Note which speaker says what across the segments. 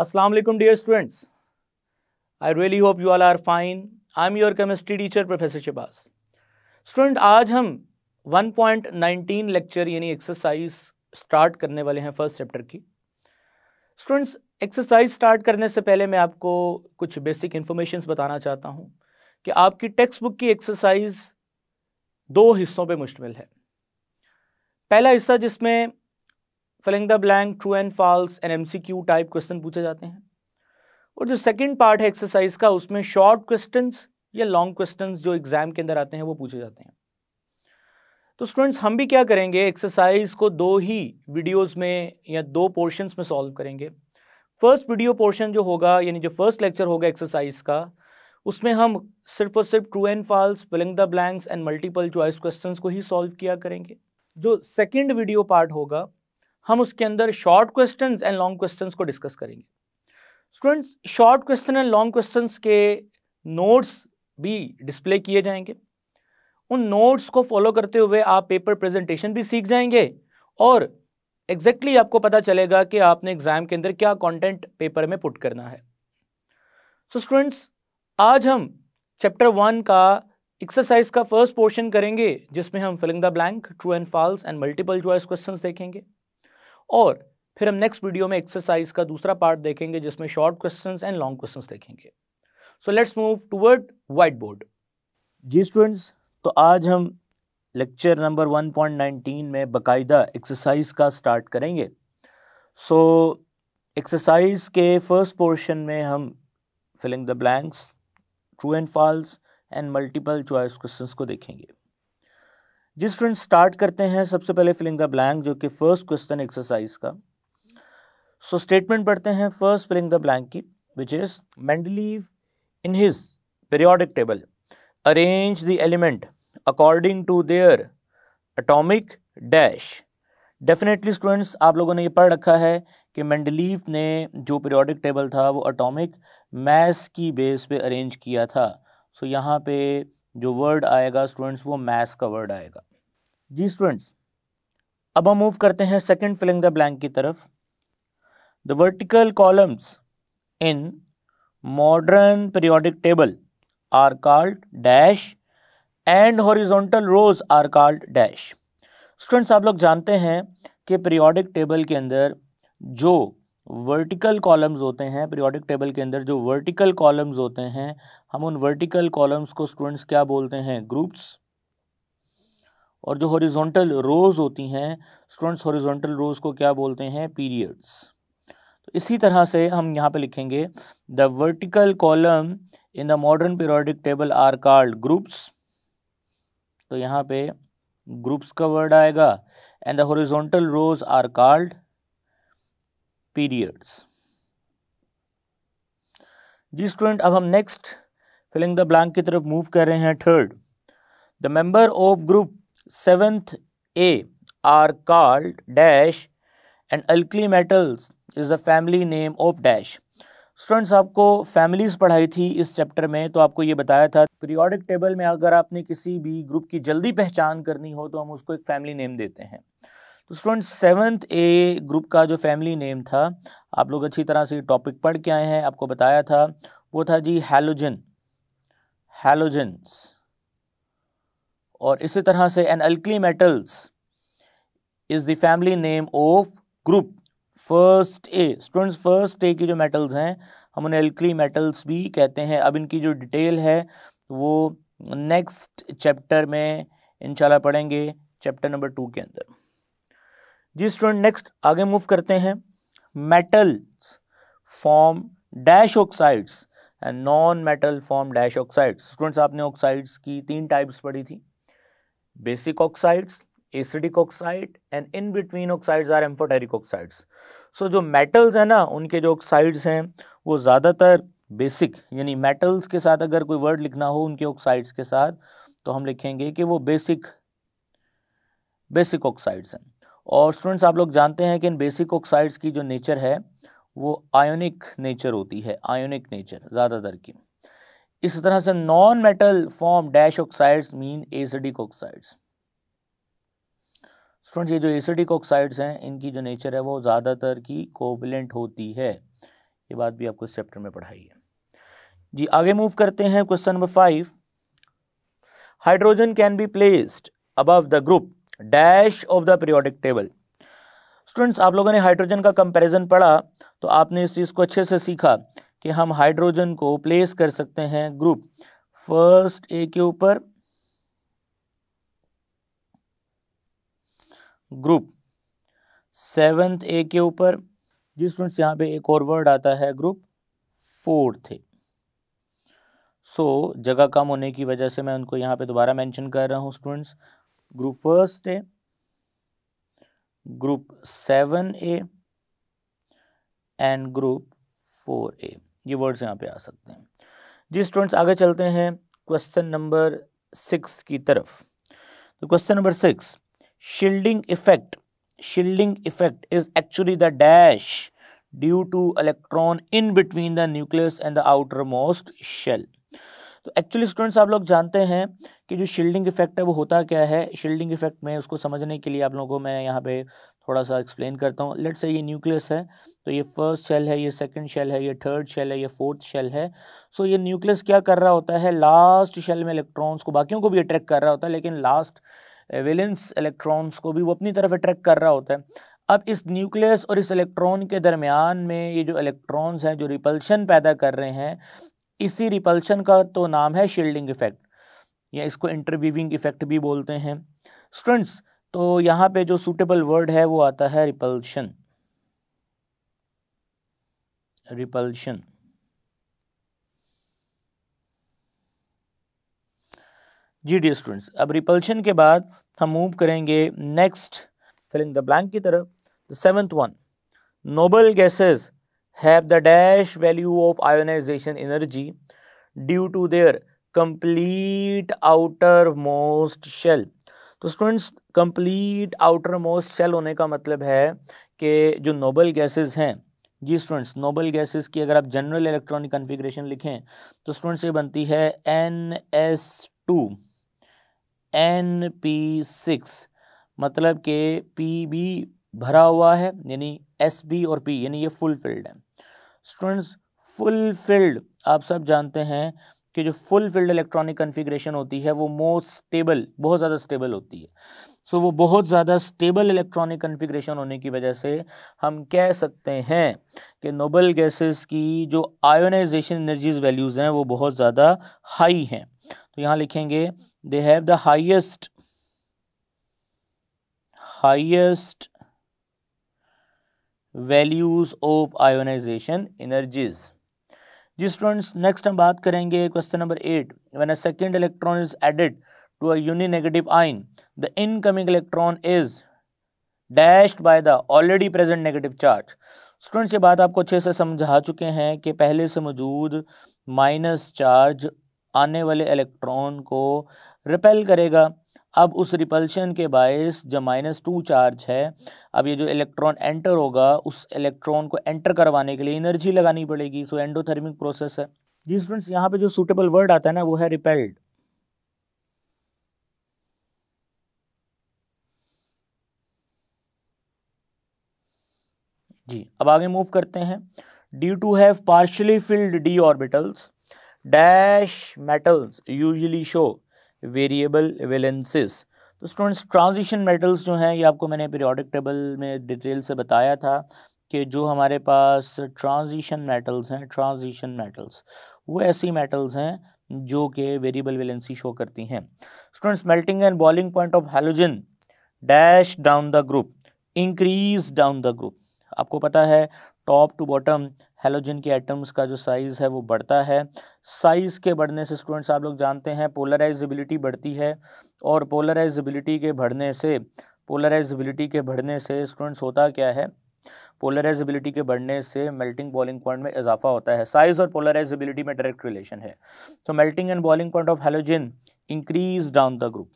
Speaker 1: अस्सलाम dear students I really hope you all are fine I am your chemistry teacher professor Shibas student आज हम 1.19 lecture यानी exercise start करने वाले हैं फर्स्ट चैप्टर की स्टूडेंट्स एक्सरसाइज स्टार्ट करने से पहले मैं आपको कुछ बेसिक इन्फॉर्मेशन बताना चाहता हूँ कि आपकी टेक्स्ट बुक की एक्सरसाइज दो हिस्सों पर मुश्तमिल है पहला हिस्सा जिसमें filling the blank true and false and MCQ type question पूछे जाते हैं और जो सेकंड पार्ट है एक्सरसाइज का उसमें शॉर्ट क्वेश्चन या लॉन्ग क्वेश्चन जो एग्जाम के अंदर आते हैं वो पूछे जाते हैं तो स्टूडेंट्स हम भी क्या करेंगे एक्सरसाइज को दो ही वीडियोज में या दो पोर्शन में सॉल्व करेंगे फर्स्ट वीडियो पोर्शन जो होगा यानी जो फर्स्ट लेक्चर होगा एक्सरसाइज का उसमें हम सिर्फ और सिर्फ true and false filling the blanks and multiple choice questions को ही सॉल्व किया करेंगे जो सेकंड वीडियो पार्ट होगा हम उसके अंदर short question and long question को डिस्कस करेंगे students short question and long question के नोट्स भी डिस्प्ले किए जाएंगे उन नोट्स को फॉलो करते हुए आप पेपर प्रेजेंटेशन भी सीख जाएंगे और एग्जैक्टली exactly आपको पता चलेगा कि आपने एग्जाम के अंदर क्या कंटेंट पेपर में पुट करना है सो so स्टूडेंट्स आज हम चैप्टर वन का एक्सरसाइज का फर्स्ट पोर्शन करेंगे जिसमें हम filling the blank true and false and multiple choice questions देखेंगे और फिर हम नेक्स्ट वीडियो में एक्सरसाइज का दूसरा पार्ट देखेंगे जिसमें short question and long question देखेंगे so let's move toward whiteboard जी स्टूडेंट्स तो आज हम लेक्चर नंबर 1.19 में बकायदा एक्सरसाइज का स्टार्ट करेंगे सो so, एक्सरसाइज के फर्स्ट पोर्शन में हम filling the blanks true and false and multiple choice questions को देखेंगे जी स्टूडेंट स्टार्ट करते हैं सबसे पहले फिलिंग द ब्लैंक जो कि फर्स्ट क्वेश्चन एक्सरसाइज का सो स्टेटमेंट पढ़ते हैं फर्स्ट फिलिंग द ब्लैंक की which is Mendeleev in his periodic table arrange the element according to their atomic dash definitely students आप लोगों ने ये पढ़ रखा है कि मैंडलीव ने जो पीरियोडिक टेबल था वो अटोमिक मैस की बेस पे अरेंज किया था सो so, यहाँ पे जो वर्ड आएगा स्टूडेंट्स वो मैथ्स का वर्ड आएगा जी स्टूडेंट्स अब हम मूव करते हैं सेकंड फिलिंग द ब्लैंक की तरफ the vertical columns in modern periodic table are called dash and horizontal rows are called dash students आप लोग जानते हैं कि पीरियोडिक टेबल के अंदर जो वर्टिकल कॉलम्स होते हैं पीरियोडिक टेबल के अंदर जो वर्टिकल कॉलम्स होते हैं हम उन वर्टिकल कॉलम्स को स्टूडेंट्स क्या बोलते हैं ग्रुप्स और जो हॉरिजॉन्टल रोज होती हैं स्टूडेंट्स हॉरिजॉन्टल रोज को क्या बोलते हैं पीरियड्स तो इसी तरह से हम यहाँ पे लिखेंगे the vertical column in the modern periodic table are called groups तो यहाँ पे ग्रुप्स का वर्ड आएगा and the horizontal rows are called periods जी स्टूडेंट अब हम नेक्स्ट फिलिंग द ब्लैंक की तरफ मूव कर रहे हैं third the member of group seventh A are called dash and alkali metals is the family name of dash students आपको families पढ़ाई थी इस चैप्टर में तो आपको ये बताया था पीरियोडिक टेबल में अगर आपने किसी भी ग्रुप की जल्दी पहचान करनी हो तो हम उसको एक फैमिली नेम देते हैं तो स्टूडेंट सेवन्थ ए ग्रुप का जो फैमिली नेम था आप लोग अच्छी तरह से टॉपिक पढ़ के आए हैं आपको बताया था वो था जी हेलोजन हेलोजेंस और इसी तरह से an alkali metals is the family name of group first A students first A की जो मेटल्स हैं हम उन्हें अल्कली मेटल्स भी कहते हैं अब इनकी जो डिटेल है वो नेक्स्ट चैप्टर में इंशाल्लाह पढ़ेंगे चैप्टर नंबर टू के अंदर जी स्टूडेंट नेक्स्ट आगे मूव करते हैं metals form dash oxides and non metal form dash oxides students आपने ऑक्साइड्स की तीन टाइप्स पढ़ी थी basic oxides acidic oxide and in between oxides are amphoteric oxides so जो मेटल्स हैं ना उनके जो ऑक्साइड्स हैं वो ज़्यादातर बेसिक यानी मेटल्स के साथ अगर कोई वर्ड लिखना हो उनके ऑक्साइड्स के साथ तो हम लिखेंगे कि वो बेसिक बेसिक ऑक्साइड्स हैं और स्टूडेंट्स आप लोग जानते हैं कि इन बेसिक ऑक्साइड्स की जो नेचर है वो आयोनिक नेचर होती है आयोनिक नेचर ज़्यादातर की इस तरह से non metal form dash oxides mean acidic oxides students ये जो एसिडिक ऑक्साइड्स हैं इनकी जो नेचर है वो ज़्यादातर की कोवलेंट होती है ये बात भी आपको इस चैप्टर में पढ़ाई है जी आगे मूव करते हैं question number five hydrogen can be placed above the group dash of the periodic table students आप लोगों ने हाइड्रोजन का कंपैरिजन पढ़ा तो आपने इस चीज़ को अच्छे से सीखा कि हम हाइड्रोजन को प्लेस कर सकते हैं ग्रुप फर्स्ट ए के ऊपर ग्रुप सेवेंथ ए के ऊपर जी स्टूडेंट्स यहाँ पे एक और वर्ड आता है ग्रुप फोर्थ सो so, जगह कम होने की वजह से मैं उनको यहाँ पे दोबारा मेंशन कर रहा हूँ students group first A group seven A and group four A ये वर्ड्स यहाँ पे आ सकते हैं जी स्टूडेंट्स आगे चलते हैं क्वेश्चन नंबर सिक्स की तरफ तो question number six shielding effect shielding effect is actually the dash due to electron in between the nucleus and the outermost shell तो एक्चुअली स्टूडेंट्स आप लोग जानते हैं कि जो शील्डिंग इफेक्ट है वो होता क्या है शील्डिंग इफेक्ट में उसको समझने के लिए आप लोगों को मैं यहाँ पे थोड़ा सा एक्सप्लेन करता हूँ लेट से ये न्यूक्लियस है तो ये फर्स्ट शेल है ये सेकंड शेल है ये थर्ड शेल है ये फोर्थ शेल है सो ये न्यूक्लियस क्या कर रहा होता है लास्ट शेल में इलेक्ट्रॉन्स को बाकियों को भी अट्रैक्ट कर रहा होता है लेकिन लास्ट वेलेंस इलेक्ट्रॉन्स को भी वो अपनी तरफ अट्रैक्ट कर रहा होता है अब इस न्यूक्लियस और इस इलेक्ट्रॉन के दरमियान में ये जो इलेक्ट्रॉन्स हैं जो रिपल्शन पैदा कर रहे हैं इसी रिपल्शन का तो नाम है शील्डिंग इफ़ेक्ट या इसको इंटरव्यूविंग इफ़ेक्ट भी बोलते हैं स्टूडेंट्स तो यहाँ पे जो सूटेबल वर्ड है वो आता है रिपल्शन रिपल्शन जी डी स्टूडेंट्स अब रिपल्शन के बाद हम मूव करेंगे नेक्स्ट फिलिंग द ब्लैंक की तरफ seventh one noble gases have the dash value of ionization energy due to their complete outermost shell तो students complete outermost shell होने का मतलब है कि जो नोबल गैसेस हैं जी स्टूडेंट्स नोबल गैसेस की अगर आप जनरल इलेक्ट्रॉनिक कन्फिग्रेशन लिखें तो स्टूडेंट्स ये बनती है n s two n p six मतलब के पी बी भरा हुआ है यानी एस बी और पी यानी ये फुल फिल्ड है स्टूडेंट्स फुल फिल्ड आप सब जानते हैं कि जो फुल फिल्ड इलेक्ट्रॉनिक कन्फिग्रेशन होती है वो मोस्ट स्टेबल बहुत ज़्यादा स्टेबल होती है सो so, वो बहुत ज़्यादा स्टेबल इलेक्ट्रॉनिक कन्फिग्रेशन होने की वजह से हम कह सकते हैं कि नोबल गैसेस की जो आयोनाइजेशन एनर्जीज वैल्यूज़ हैं वो बहुत ज़्यादा हाई हैं तो यहाँ लिखेंगे they have the highest highest values of ionization energies जी स्टूडेंट्स नेक्स्ट हम बात करेंगे question number eight when a second electron is added to negative ion the incoming electron is dashed by the already present negative charge students ये बात आपको अच्छे से समझा चुके हैं कि पहले से मौजूद माइनस चार्ज आने वाले इलेक्ट्रॉन को रिपेल करेगा अब उस रिपल्शन के बायस जो माइनस टू चार्ज है अब ये जो इलेक्ट्रॉन एंटर होगा उस इलेक्ट्रॉन को एंटर करवाने के लिए एनर्जी लगानी पड़ेगी सो एंडोथर्मिक प्रोसेस है जी स्टूडेंट्स यहाँ पे जो सूटेबल वर्ड आता है ना वो है रिपेल्ड जी अब आगे मूव करते हैं due to have partially filled d orbitals dash metals usually show variable valencies so students transition metals जो हैं ये आपको मैंने पीरियोडिक टेबल में डिटेल से बताया था कि जो हमारे पास ट्रांजिशन मेटल्स हैं ट्रांजिशन मेटल्स वो ऐसी मेटल्स हैं जो कि वेरिएबल वेलेंसी शो करती हैं students melting and boiling point of halogen dash down the group increase down the group आपको पता है टॉप टू बॉटम हेलोजन के एटम्स का जो साइज़ है वो बढ़ता है साइज़ के बढ़ने से स्टूडेंट्स आप लोग जानते हैं पोलराइजेबिलिटी बढ़ती है और पोलराइजेबिलिटी के बढ़ने से पोलराइजेबिलिटी के बढ़ने से स्टूडेंट्स होता क्या है पोलराइजेबिलिटी के बढ़ने से मेल्टिंग बॉलिंग पॉइंट में इजाफा होता है साइज और पोलराइजेबिलिटी में डायरेक्ट रिलेशन है तो melting and boiling point of halogen increase down the group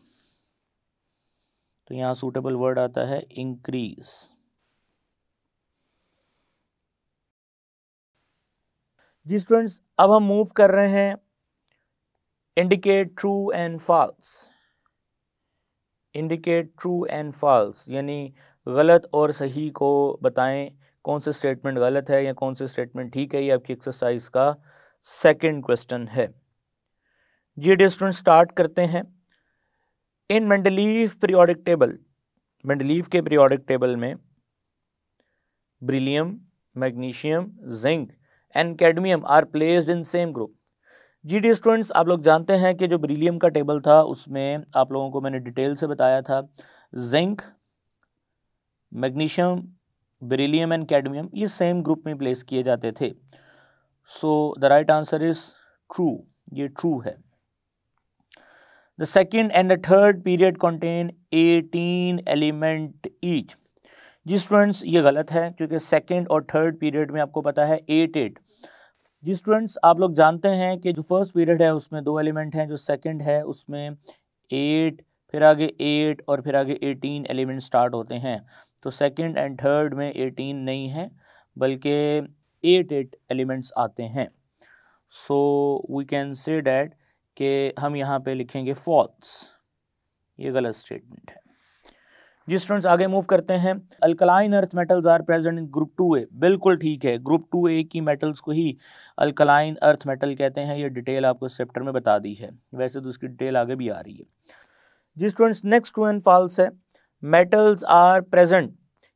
Speaker 1: तो यहाँ सूटेबल वर्ड आता है इंक्रीज जी स्टूडेंट्स अब हम मूव कर रहे हैं indicate true and false indicate true and false यानी गलत और सही को बताएं कौन से स्टेटमेंट गलत है या कौन से स्टेटमेंट ठीक है ये आपकी एक्सरसाइज का सेकंड क्वेश्चन है जी डी स्टूडेंट स्टार्ट करते हैं इन मंडलीफ पीरियोडिक टेबल मंडलीव के पीरियोडिक टेबल में beryllium magnesium zinc and cadmium are placed in same group जी डी स्टूडेंट्स आप लोग जानते हैं कि जो ब्रिलियम का टेबल था उसमें आप लोगों को मैंने डिटेल से बताया था zinc magnesium beryllium and cadmium ये सेम ग्रुप में प्लेस किए जाते थे so the right answer is true ये ट्रू है the second and the third period contain eighteen element each जी स्टूडेंट्स ये गलत है क्योंकि सेकेंड और थर्ड पीरियड में आपको पता है एट एट जी स्टूडेंट्स आप लोग जानते हैं कि जो फर्स्ट पीरियड है उसमें दो एलिमेंट हैं जो सेकेंड है उसमें एट फिर आगे एट और फिर आगे एटीन एलिमेंट स्टार्ट होते हैं तो सेकेंड एंड थर्ड में एटीन नहीं है बल्कि एट एट एलिमेंट्स आते हैं so we can say that कि हम यहाँ पे लिखेंगे फॉल्स ये गलत स्टेटमेंट है जी स्टूडेंट्स आगे मूव करते हैं alkaline earth metals are present in group two A बिल्कुल ठीक है ग्रुप टू ए की मेटल्स को ही अल्कलाइन अर्थ मेटल कहते हैं ये डिटेल आपको इस चैप्टर में बता दी है वैसे तो उसकी डिटेल आगे भी आ रही है जी students next two and false है metals are present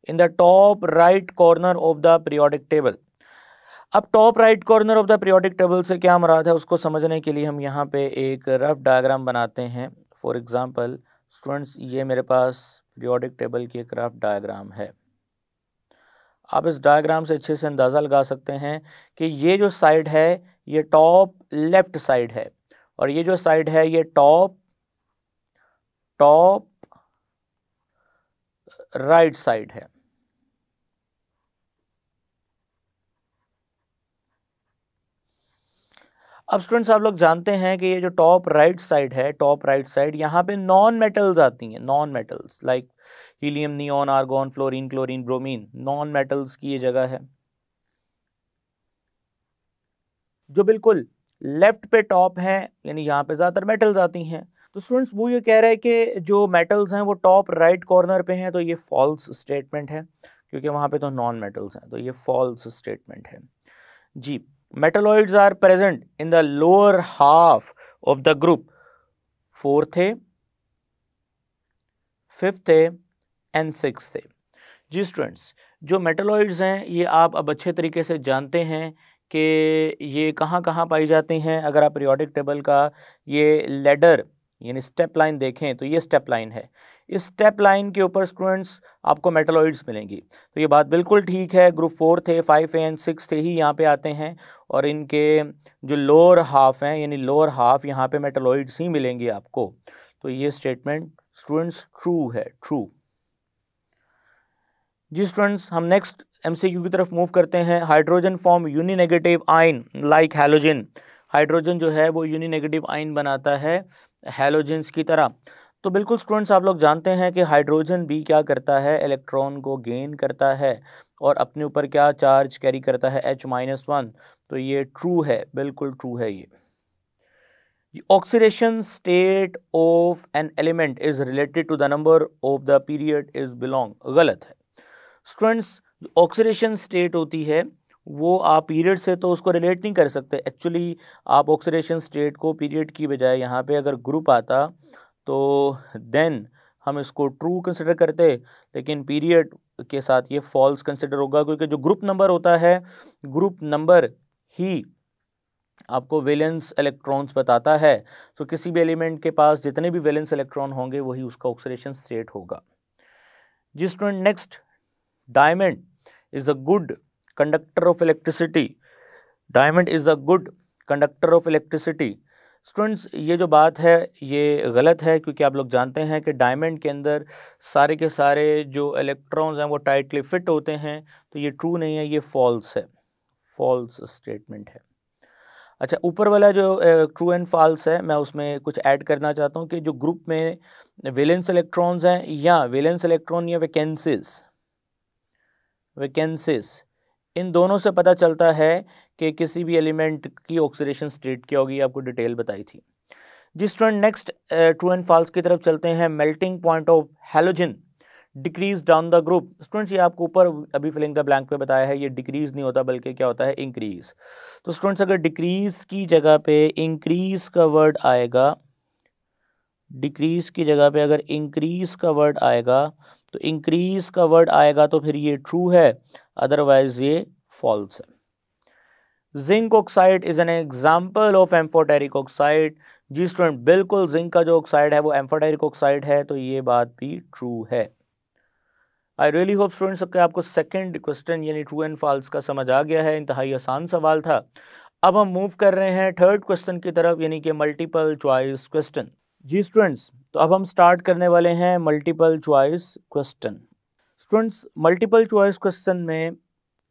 Speaker 1: in the top right corner of the periodic table अब top right corner of the periodic table से क्या मुराद है उसको समझने के लिए हम यहाँ पे एक रफ डायग्राम बनाते हैं फॉर एग्जाम्पल स्टूडेंट्स ये मेरे पास पीरियोडिक टेबल की एक ग्राफ डायग्राम है आप इस डायग्राम से अच्छे से अंदाज़ा लगा सकते हैं कि ये जो साइड है ये टॉप लेफ्ट साइड है और ये जो साइड है ये टॉप टॉप राइट साइड है अब स्टूडेंट्स आप लोग जानते हैं कि ये जो टॉप राइट साइड है टॉप राइट साइड यहाँ पे नॉन मेटल्स आती हैं non metals like helium neon argon fluorine chlorine bromine non metals की ये जगह है जो बिल्कुल लेफ्ट पे टॉप है यानी यहाँ पे ज़्यादातर मेटल्स आती हैं तो स्टूडेंट्स वो ये कह रहे हैं कि जो मेटल्स हैं वो टॉप राइट कॉर्नर पे हैं तो ये फॉल्स स्टेटमेंट है क्योंकि वहाँ पे तो नॉन मेटल्स हैं तो ये फॉल्स स्टेटमेंट है जी metalloids are present in the lower half of the group fourth है फिफ्थ है एंड सिक्स है जी स्टूडेंट्स जो मेटलॉइड्स हैं ये आप अब अच्छे तरीके से जानते हैं कि ये कहाँ कहाँ पाई जाती हैं अगर आप पीरियोडिक टेबल का ये लेडर यानी स्टेप लाइन देखें तो ये स्टेप लाइन है इस स्टेप लाइन के ऊपर स्टूडेंट्स आपको मेटलॉइड्स मिलेंगी तो ये बात बिल्कुल ठीक है ग्रुप फोर थे फाइव ए एंड सिक्स थे ही यहाँ पे आते हैं और इनके जो लोअर हाफ हैं यानी लोअर हाफ यहाँ पे मेटलॉइड्स ही मिलेंगे आपको तो ये स्टेटमेंट स्टूडेंट्स ट्रू है ट्रू जी स्टूडेंट्स हम नेक्स्ट एमसीक्यू की तरफ मूव करते हैं हाइड्रोजन फॉर्म यूनिनेगेटिव आइन लाइक हेलोजिन हाइड्रोजन जो है वो यूनिनेगेटिव आइन बनाता है हेलोजेंस की तरह तो बिल्कुल स्टूडेंट्स आप लोग जानते हैं कि हाइड्रोजन भी क्या करता है इलेक्ट्रॉन को गेन करता है और अपने ऊपर क्या चार्ज कैरी करता है एच माइनस वन तो ये ट्रू है बिल्कुल ट्रू है ये oxidation state of an element is related to the number of the period is belong गलत है स्टूडेंट्स ऑक्सीडेशन स्टेट होती है वो आप पीरियड से तो उसको रिलेट नहीं कर सकते एक्चुअली आप ऑक्सीडेशन स्टेट को पीरियड की बजाय यहाँ पे अगर ग्रुप आता तो देन हम इसको ट्रू कंसिडर करते लेकिन पीरियड के साथ ये फॉल्स कंसिडर होगा क्योंकि जो ग्रुप नंबर होता है ग्रुप नंबर ही आपको वेलेंस इलेक्ट्रॉन्स बताता है सो so, किसी भी एलिमेंट के पास जितने भी वेलेंस इलेक्ट्रॉन होंगे वही उसका ऑक्सीडेशन स्टेट होगा जी student next diamond is a good conductor of electricity diamond is a good conductor of electricity students ये जो बात है ये गलत है क्योंकि आप लोग जानते हैं कि डायमंड के अंदर सारे के सारे जो इलेक्ट्रॉन्स हैं वो टाइटली फिट होते हैं तो ये ट्रू नहीं है ये फॉल्स है फॉल्स स्टेटमेंट है अच्छा ऊपर वाला जो ट्रू एंड फॉल्स है मैं उसमें कुछ ऐड करना चाहता हूँ कि जो ग्रुप में वेलेंस इलेक्ट्रॉन्स हैं या वेलेंस इलेक्ट्रॉन या वैकेंसीज वैकेंसीज इन दोनों से पता चलता है कि किसी भी एलिमेंट की ऑक्सीडेशन स्टेट क्या होगी आपको डिटेल बताई थी जिस student next true and false की तरफ चलते हैं melting point of halogen decrease down the group students ये आपको ऊपर अभी फिलिंग द ब्लैंक पे बताया है ये डिक्रीज नहीं होता बल्कि क्या होता है इंक्रीज तो स्टूडेंट्स अगर डिक्रीज की जगह पे इंक्रीज का वर्ड आएगा डिक्रीज की जगह पे अगर इंक्रीज का वर्ड आएगा तो इंक्रीज का वर्ड आएगा तो फिर ये ट्रू है अदरवाइज ये फॉल्स है zinc oxide is an example of amphoteric oxide जी स्टूडेंट बिल्कुल जिंक का जो ऑक्साइड है वो एम्फोटेरिक ऑक्साइड है तो ये बात भी ट्रू है आई रियली होप स्टूडेंट्स सबके आपको सेकेंड क्वेश्चन यानी ट्रू एंड फॉल्स का समझ आ गया है इंतहाई आसान सवाल था अब हम मूव कर रहे हैं थर्ड क्वेश्चन की तरफ यानी कि मल्टीपल चॉइस क्वेश्चन जी स्टूडेंट्स तो अब हम स्टार्ट करने वाले हैं multiple choice question students multiple choice question में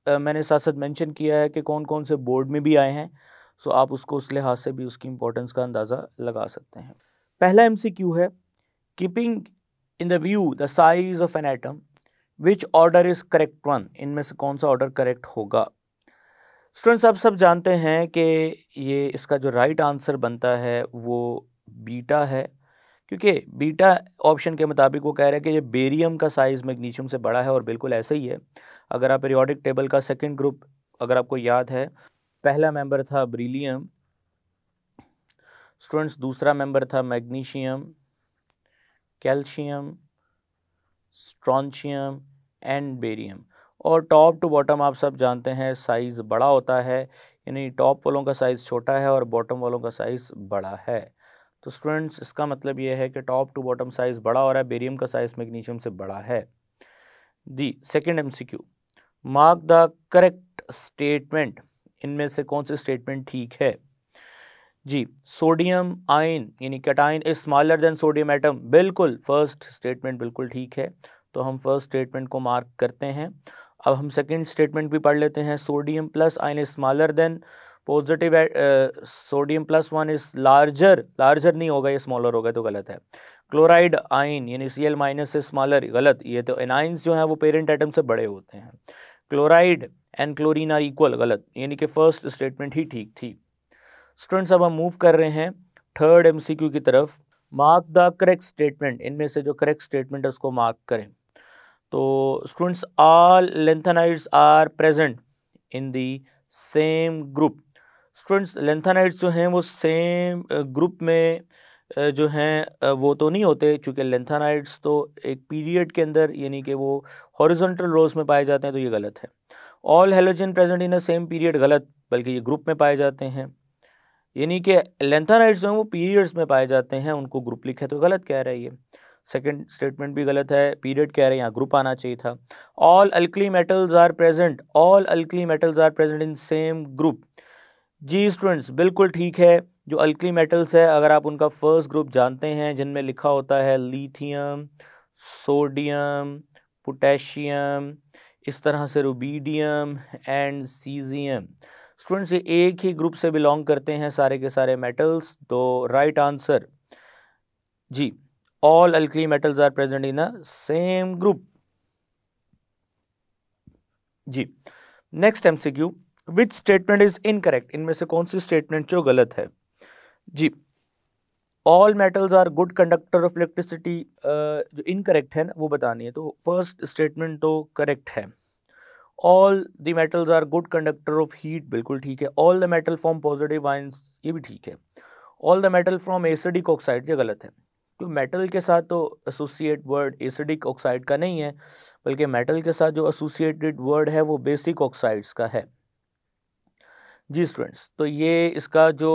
Speaker 1: आ, मैंने साथ साथ मेंशन किया है कि कौन कौन से बोर्ड में भी आए हैं सो आप उसको उस लिहाज से भी उसकी इम्पोर्टेंस का अंदाज़ा लगा सकते हैं पहला एमसीक्यू है keeping in the view the size of an atom which order is correct one इनमें से कौन सा ऑर्डर करेक्ट होगा स्टूडेंट्स आप सब जानते हैं कि ये इसका जो राइट right आंसर बनता है वो बीटा है क्योंकि बीटा ऑप्शन के मुताबिक वो कह रहे हैं कि ये बेरियम का साइज़ मैग्नीशियम से बड़ा है और बिल्कुल ऐसे ही है अगर आप पीरियोडिक टेबल का सेकंड ग्रुप अगर आपको याद है पहला मेंबर था ब्रीलियम स्टूडेंट्स दूसरा मेंबर था magnesium calcium strontium and barium और टॉप टू बॉटम आप सब जानते हैं साइज़ बड़ा होता है यानी टॉप वालों का साइज़ छोटा है और बॉटम वालों का साइज़ बड़ा है तो स्टूडेंट्स इसका मतलब ये है कि टॉप टू बॉटम साइज़ बड़ा हो रहा है बेरियम का साइज़ मैग्नीशियम से बड़ा है the second M C Q mark the correct statement इनमें से कौन सी स्टेटमेंट ठीक है जी सोडियम आयन यानी cation is smaller than sodium atom बिल्कुल फर्स्ट स्टेटमेंट बिल्कुल ठीक है तो हम फर्स्ट स्टेटमेंट को मार्क करते हैं अब हम सेकंड स्टेटमेंट भी पढ़ लेते हैं sodium plus ion is smaller than positive sodium plus one is larger larger नहीं होगा ये स्मॉलर होगा तो गलत है क्लोराइड आइन यानी सी एल माइनस से स्मॉलर गलत ये तो एनाइंस जो हैं वो पेरेंट एटम से बड़े होते हैं chloride and chlorine are equal गलत यानी कि फर्स्ट स्टेटमेंट ही ठीक थी स्टूडेंट्स अब हम मूव कर रहे हैं थर्ड क्यू की तरफ मार्क द करेक्ट स्टेटमेंट इनमें से जो करेक्ट स्टेटमेंट है उसको मार्क करें तो students all lanthanides are present in the same group students lanthanides जो हैं वो सेम ग्रुप में जो हैं वो तो नहीं होते चूँकि लेंथानाइड्स तो एक पीरियड के अंदर यानी कि वो हॉरिजॉन्टल रोज में पाए जाते हैं तो ये गलत है all halogen present in a same period गलत बल्कि ये ग्रुप में पाए जाते हैं यानी कि लेंथानाइड्स जो हैं वो पीरियड्स में पाए जाते हैं उनको ग्रुप लिखे तो गलत कह रहा है ये सेकेंड स्टेटमेंट भी गलत है पीरियड कह रहे हैं यहाँ ग्रुप आना चाहिए था all alkali metals are present all alkali metals are present in same group जी स्टूडेंट्स बिल्कुल ठीक है जो अल्कली मेटल्स है अगर आप उनका फर्स्ट ग्रुप जानते हैं जिनमें लिखा होता है लिथियम सोडियम पोटेशियम इस तरह से रूबीडियम एंड सीजियम स्टूडेंट्स ये एक ही ग्रुप से बिलोंग करते हैं सारे के सारे मेटल्स तो राइट आंसर जी all alkali metals are present in a same group जी next MCQ which statement is incorrect इनमें से कौन सी स्टेटमेंट जो गलत है जी all metals are good conductor of electricity जो इनकरेक्ट है ना वो बतानी है तो फर्स्ट स्टेटमेंट तो करेक्ट है all the metals are good conductor of heat बिल्कुल ठीक है all the metal form positive ions ये भी ठीक है all the metal from acidic oxide ये गलत है क्योंकि मेटल के साथ तो एसोसिएट वर्ड एसिडिक ऑक्साइड का नहीं है बल्कि मेटल के साथ जो एसोसिएटेड वर्ड है वो बेसिक ऑक्साइड्स का है जी स्टूडेंट्स तो ये इसका जो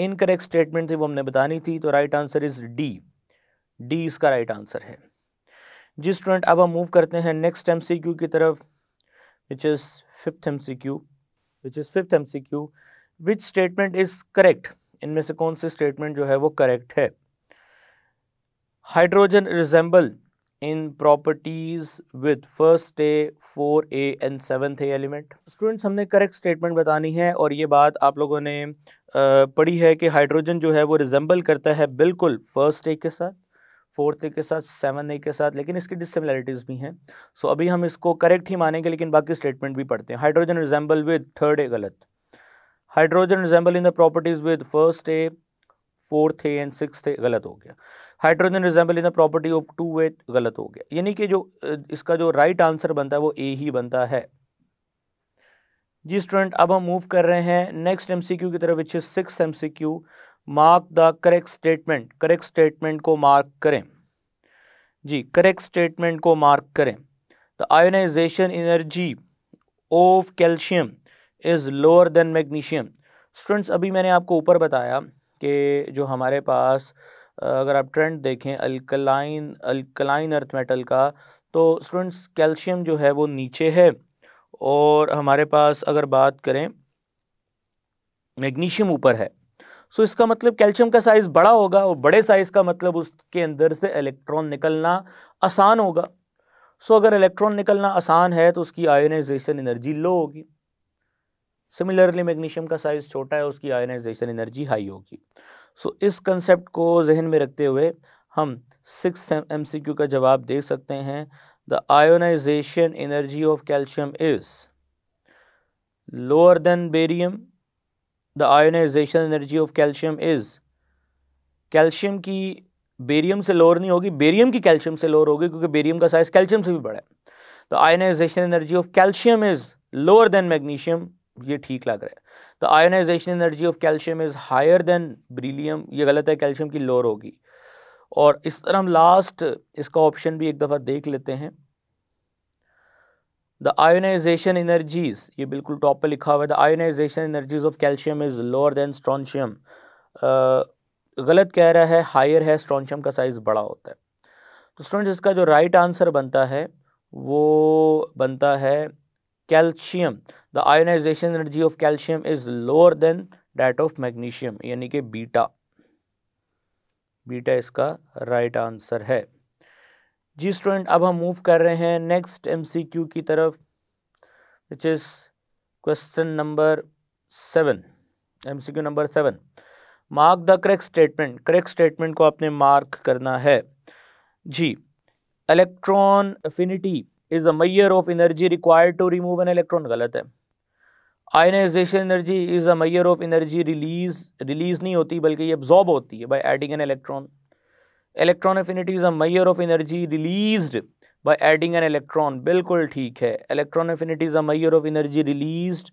Speaker 1: इनकरेक्ट स्टेटमेंट थी वो हमने बतानी थी तो right answer is D D इसका राइट right आंसर है जी स्टूडेंट अब हम मूव करते हैं नेक्स्ट एम सी क्यू की तरफ which is fifth M C Q which is fifth M C Q which statement is correct इनमें से कौन सी स्टेटमेंट जो है वो करेक्ट है hydrogen resemble in properties with first A four A and seventh A element students हमने correct statement बतानी है और ये बात आप लोगों ने पढ़ी है कि हाइड्रोजन जो है वो रिजेंबल करता है बिल्कुल फर्स्ट ए के साथ फोर्थ ए के साथ सेवन ए के साथ लेकिन इसकी डिसिमिलैरिटीज़ भी हैं सो so, अभी हम इसको करेक्ट ही मानेंगे लेकिन बाकी स्टेटमेंट भी पढ़ते हैं hydrogen resemble with third A गलत hydrogen resemble in the properties with first A fourth A and six A गलत हो गया hydrogen resemble in the property of two way गलत हो गया यानी कि जो इसका जो राइट right आंसर बनता है वो ए ही बनता है जी स्टूडेंट अब हम मूव कर रहे हैं नेक्स्ट एमसीक्यू की तरफ which is six MCQ mark the correct statement correct statement को मार्क करें जी करेक्ट स्टेटमेंट को मार्क करें the ionization energy of calcium is lower than magnesium students अभी मैंने आपको ऊपर बताया कि जो हमारे पास अगर आप ट्रेंड देखें अल्कलाइन अल्कलाइन अर्थ मेटल का तो स्टूडेंट्स कैल्शियम जो है वो नीचे है और हमारे पास अगर बात करें मैग्नीशियम ऊपर है सो इसका मतलब कैल्शियम का साइज़ बड़ा होगा और बड़े साइज़ का मतलब उसके अंदर से इलेक्ट्रॉन निकलना आसान होगा सो अगर इलेक्ट्रॉन निकलना आसान है तो उसकी आयोनाइजेशन एनर्जी लो होगी सिमिलरली मैग्नीशियम का साइज़ छोटा है उसकी आयोनाइजेशन एनर्जी हाई होगी सो इस कंसेप्ट को जहन में रखते हुए हम सिक्स एम सी क्यू का जवाब देख सकते हैं the ionization energy of calcium is lower than barium the ionization energy of calcium is calcium की बेरियम से लोअर नहीं होगी बेरियम की कैल्शियम से लोअर होगी क्योंकि बेरियम का साइज कैल्शियम से भी बड़ा है the ionization energy of calcium is lower than magnesium ये ठीक लग रहा है तो ionization energy of calcium is higher than beryllium ये गलत है कैल्शियम की लोअर होगी और इस तरह हम लास्ट इसका ऑप्शन भी एक दफ़ा देख लेते हैं द आयोनाइजेशन एनर्जीज ये बिल्कुल टॉप पर लिखा हुआ है the ionization energies of calcium is lower than strontium गलत कह रहा है हायर है स्ट्रॉन्शियम का साइज़ बड़ा होता है तो स्टूडेंट्स इसका जो राइट right आंसर बनता है वो बनता है calcium the ionization energy of calcium is lower than that of magnesium यानी कि बीटा बीटा इसका राइट right आंसर है जी स्टूडेंट अब हम मूव कर रहे हैं नेक्स्ट एमसीक्यू की तरफ which is question number seven MCQ number seven mark the correct statement correct statement को आपने मार्क करना है जी electron affinity is a measure of energy required to remove an electron गलत है ionization energy is a measure of energy release release नहीं होती बल्कि ये अब्जॉर्ब होती है by adding an electron electron affinity is a measure of energy release by adding an electron बिल्कुल ठीक है electron affinity is a measure of energy release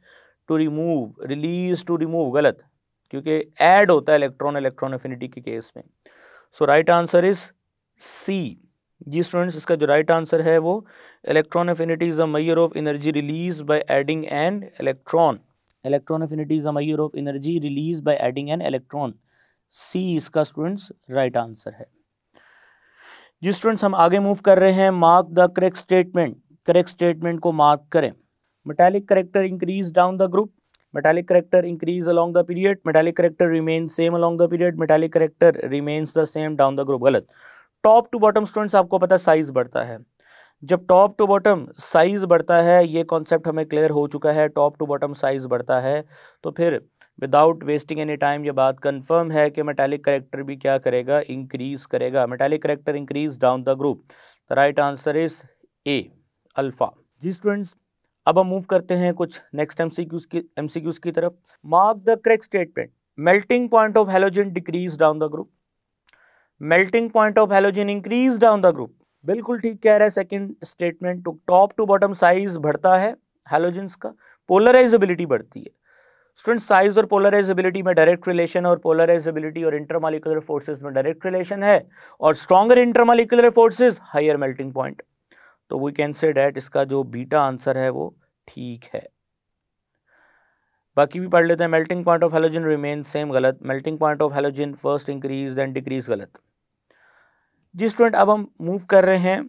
Speaker 1: to remove release to remove गलत क्योंकि ऐड होता है electron electron affinity के case में so right answer is C जी स्टूडेंट्स इसका जो राइट आंसर है वो electron affinity is a measure of energy release by adding an electron electron affinity is a measure of energy release by adding an electron C इसका students right answer है जी students हम आगे move कर रहे हैं mark the correct statement correct statement को mark करें metallic character increase down the group metallic character increase along the period metallic character remains same along the period metallic character remains the same down the group गलत top to bottom students आपको पता है size बढ़ता है जब top to bottom size बढ़ता है ये कॉन्सेप्ट हमें क्लियर हो चुका है टॉप टू बॉटम साइज बढ़ता है तो फिर विदाउट वेस्टिंग एनी टाइम ये बात कंफर्म है कि मेटालिक करेक्टर भी क्या करेगा इंक्रीज करेगा metallic character increase down the group the right answer is A alpha जी स्टूडेंट्स अब हम मूव करते हैं कुछ नेक्स्ट एमसीक्यूज की एमसीक्यूज की तरफ mark the correct statement melting point of halogen decrease down the group melting point of halogen increase down the group बिल्कुल ठीक कह रहा है second statement to top to bottom size बढ़ता है हेलोजेंस का पोलराइजेबिलिटी बढ़ती है स्टूडेंट साइज और पोलराइजेबिलिटी में डायरेक्ट रिलेशन और पोलराइजेबिलिटी और इंटरमालिकुलर फोर्सेस में डायरेक्ट रिलेशन है और stronger intermolecular forces higher melting point तो वी कैन से डैट इसका जो बीटा आंसर है वो ठीक है बाकी भी पढ़ लेते हैं melting point of halogen remain same गलत melting point of halogen first increase then decrease गलत जी स्टूडेंट अब हम मूव कर रहे हैं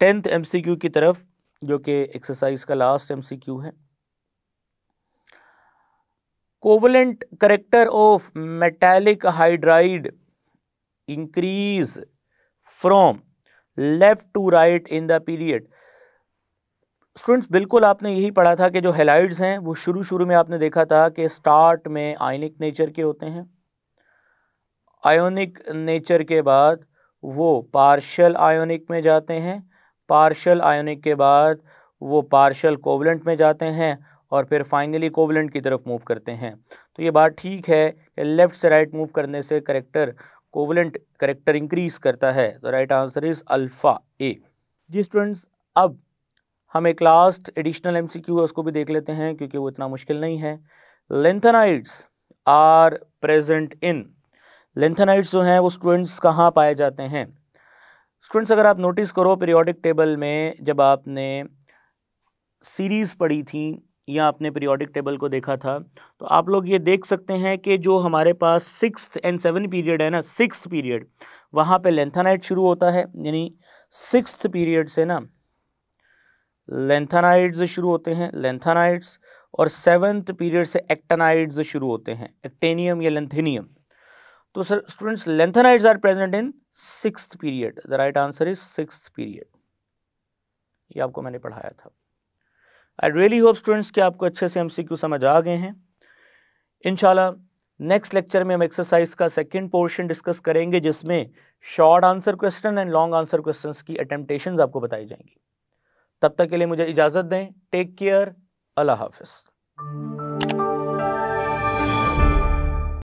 Speaker 1: टेंथ एमसीक्यू की तरफ जो कि एक्सरसाइज का लास्ट एमसीक्यू है covalent character of metallic hydride increase from left to right in the period students बिल्कुल आपने यही पढ़ा था कि जो हेलाइड्स हैं वो शुरू शुरू में आपने देखा था कि स्टार्ट में आयनिक नेचर के होते हैं आयोनिक नेचर के बाद वो पार्शल आयोनिक में जाते हैं पार्शल आयोनिक के बाद वो पार्शल कोवलेंट में जाते हैं और फिर फाइनली कोवलेंट की तरफ मूव करते हैं तो ये बात ठीक है कि लेफ़्ट से राइट मूव करने से करेक्टर कोवलेंट करेक्टर इंक्रीज करता है तो right answer is alpha A जी स्टूडेंट्स अब हम एक last additional M C Q है उसको भी देख लेते हैं क्योंकि वो इतना मुश्किल नहीं है lanthanides are present in lanthanides जो हैं वो स्टूडेंट्स कहाँ पाए जाते हैं स्टूडेंट्स अगर आप नोटिस करो पीरियोडिक टेबल में जब आपने सीरीज़ पढ़ी थी या आपने पीरियोडिक टेबल को देखा था तो आप लोग ये देख सकते हैं कि जो हमारे पास सिक्स एंड सेवन पीरियड है ना सिक्स पीरियड वहाँ पे लेंथानाइट शुरू होता है यानी सिक्स पीरियड से ना लेंथानाइड्स शुरू होते हैं लेंथानाइड्स और सेवन्थ पीरियड से एक्टानाइड्स शुरू होते हैं एक्टेनियम या लेंथेनियम तो sir students lanthanides are present in six period the right answer is six period ये आपको मैंने पढ़ाया था आई रियली होप स्टूडेंट्स कि आपको अच्छे से एमसीक्यू समझ आ गए हैं इनशाला नेक्स्ट लेक्चर में हम एक्सरसाइज का सेकेंड पोर्शन डिस्कस करेंगे जिसमें short answer question and long answer question की अटेम्पटेशन आपको बताई जाएंगी तब तक के लिए मुझे इजाज़त दें टेक केयर अल्लाह हाफिज़